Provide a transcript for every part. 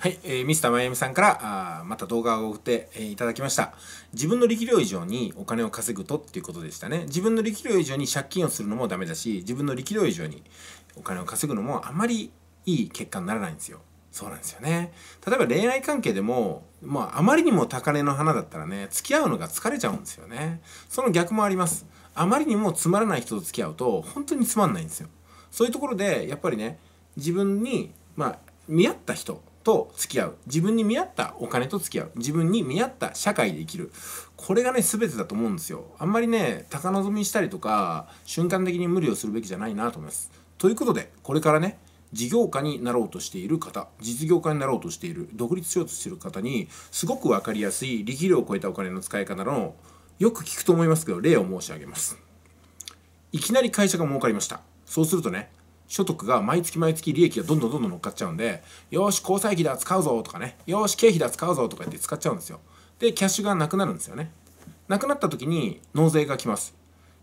はい、えー、ミスターマイアミさんからあまた動画を送って、えー、いただきました。自分の力量以上にお金を稼ぐとっていうことでしたね。自分の力量以上に借金をするのもダメだし、自分の力量以上にお金を稼ぐのもあまりいい結果にならないんですよ。そうなんですよね。例えば恋愛関係でも、まあ、あまりにも高値の花だったらね、付き合うのが疲れちゃうんですよね。その逆もあります。あまりにもつまらない人と付き合うと、本当につまんないんですよ。そういうところで、やっぱりね、自分に、まあ、見合った人と付き合う自分に見合ったお金と付き合う自分に見合った社会で生きるこれがね全てだと思うんですよあんまりね高望みしたりとか瞬間的に無理をするべきじゃないなと思いますということでこれからね事業家になろうとしている方実業家になろうとしている独立しようとしている方にすごく分かりやすい力量を超えたお金の使い方のよく聞くと思いますけど例を申し上げますいきなり会社が儲かりましたそうするとね所得が毎月毎月利益がどんどんどんどん乗っかっちゃうんで、よし、交際費だ、使うぞとかね、よし、経費だ、使うぞとか言って使っちゃうんですよ。で、キャッシュがなくなるんですよね。なくなった時に納税が来ます。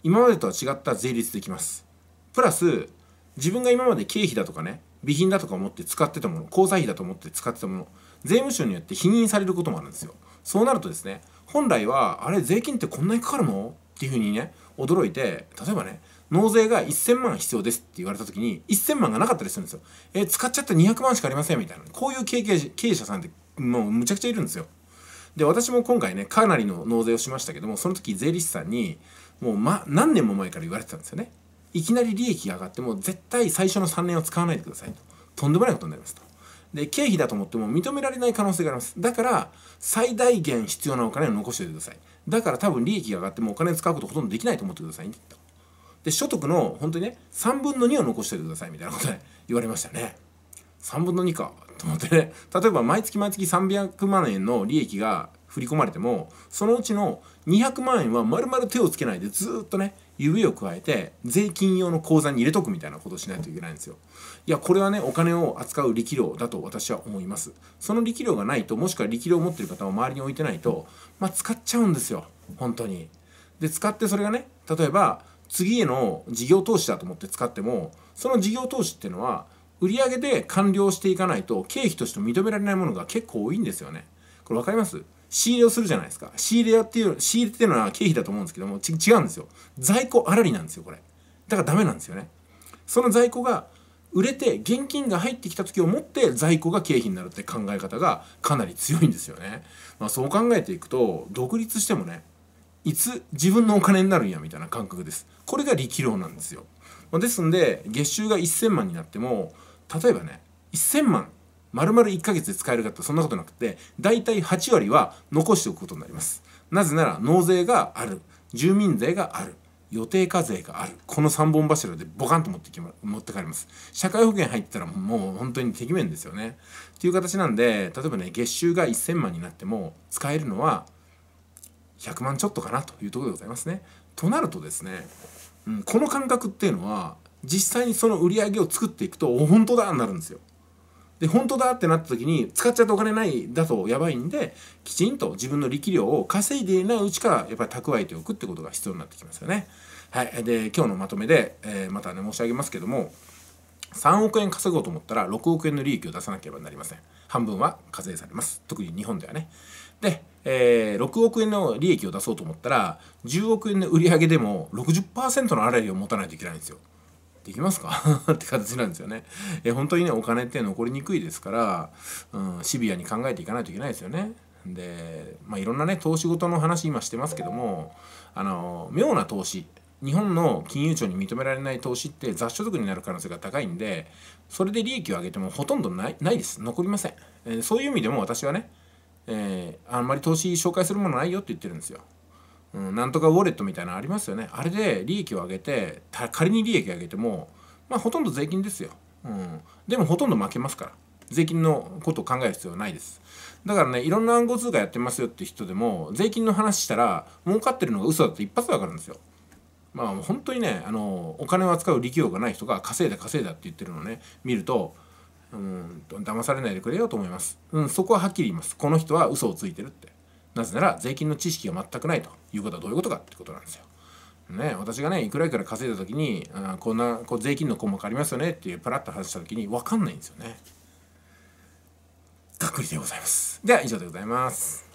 今までとは違った税率できます。プラス、自分が今まで経費だとかね、備品だとか思って使ってたもの、交際費だと思って使ってたもの、税務署によって否認されることもあるんですよ。そうなるとですね、本来は、あれ、税金ってこんなにかかるのっていうふうにね、驚いて、例えばね、納税が1000万必要ですって言われた時に、1000万がなかったりするんですよ。えー、使っちゃった200万しかありませんみたいな。こういう経営者さんって、もうむちゃくちゃいるんですよ。で、私も今回ね、かなりの納税をしましたけども、その時税理士さんに、もう、ま、何年も前から言われてたんですよね。いきなり利益が上がっても、絶対最初の3年を使わないでくださいと。とんでもないことになりますと。で、経費だと思っても認められない可能性があります。だから、最大限必要なお金を残しておいてください。だから多分利益が上がってもお金使うことほとんどできないと思ってくださいねと。で所得の本当にね3分の2を残しておいてくださいみたいなことで言われましたね3分の2かと思ってね例えば毎月毎月300万円の利益が振り込まれてもそのうちの200万円は丸々手をつけないでずっとね指を加えて税金用の口座に入れとくみたいなことをしないといけないんですよいやこれはねお金を扱う力量だと私は思いますその力量がないともしくは力量を持ってる方を周りに置いてないとまあ使っちゃうんですよ本当にで使ってそれがね例えば次への事業投資だと思って使ってもその事業投資っていうのは売上で完了していかないと経費として認められないものが結構多いんですよね。これ分かります仕入れをするじゃないですか。仕入れっていう、仕入れっていうのは経費だと思うんですけども、ち違うんですよ。在庫あらりなんですよ、これ。だからダメなんですよね。その在庫が売れて現金が入ってきた時をもって在庫が経費になるって考え方がかなり強いんですよね。まあ、そう考えていくと、独立してもね、いつ自分のお金になるんやみたいな感覚ですこれが力量なんですよ、まですんで月収が1000万になっても例えばね1000万丸々1ヶ月で使えるかってそんなことなくて大体8割は残しておくことになりますなぜなら納税がある住民税がある予定課税があるこの3本柱でボカンと持ってき、ま、持ってかれます社会保険入ったらもう本当に適面ですよねっていう形なんで例えばね月収が1000万になっても使えるのは100万ちょっとかなというところでございますね。となるとですね、うん、この感覚っていうのは実際にその売り上げを作っていくと「お本当だ!」になるんですよ。で本当だってなった時に使っちゃうとお金ないだとやばいんできちんと自分の力量を稼いでいないうちからやっぱり蓄えておくってことが必要になってきますよね。はい、で今日のまとめで、えー、またね申し上げますけども3億円稼ごうと思ったら6億円の利益を出ささななけれればりまません。半分はは課税す。特に日本でで、ね。えー、6億円の利益を出そうと思ったら10億円の売り上げでも60%の粗利を持たないといけないんですよ。できますか って形なんですよね。えー、本当にねお金って残りにくいですから、うん、シビアに考えていかないといけないですよね。で、まあ、いろんなね投資事の話今してますけどもあの妙な投資日本の金融庁に認められない投資って雑所得になる可能性が高いんでそれで利益を上げてもほとんどないないです残りません、えー、そういう意味でも私はねえー、あんまり投資紹介するものないよって言ってるんですよ。うん、なんとかウォレットみたいなのありますよね。あれで利益を上げて、仮に利益を上げても、まあほとんど税金ですよ。うん、でもほとんど負けますから。税金のことを考える必要はないです。だからね、いろんな暗号通貨やってますよって人でも、税金の話したら、儲かってるのが嘘だと一発でわかるんですよ。まあ本当にね、あの、お金を扱う力量がない人が稼いだ稼いだって言ってるのをね、見ると、うんと騙されないでくれよと思います、うん、そこははっきり言いますこの人は嘘をついてるってなぜなら税金の知識が全くないということはどういうことかってことなんですよね、私がねいくらいくら稼いだ時にあこんなこう税金の項目ありますよねっていうパラッと話した時に分かんないんですよね。がっくりでございます。では以上でございます。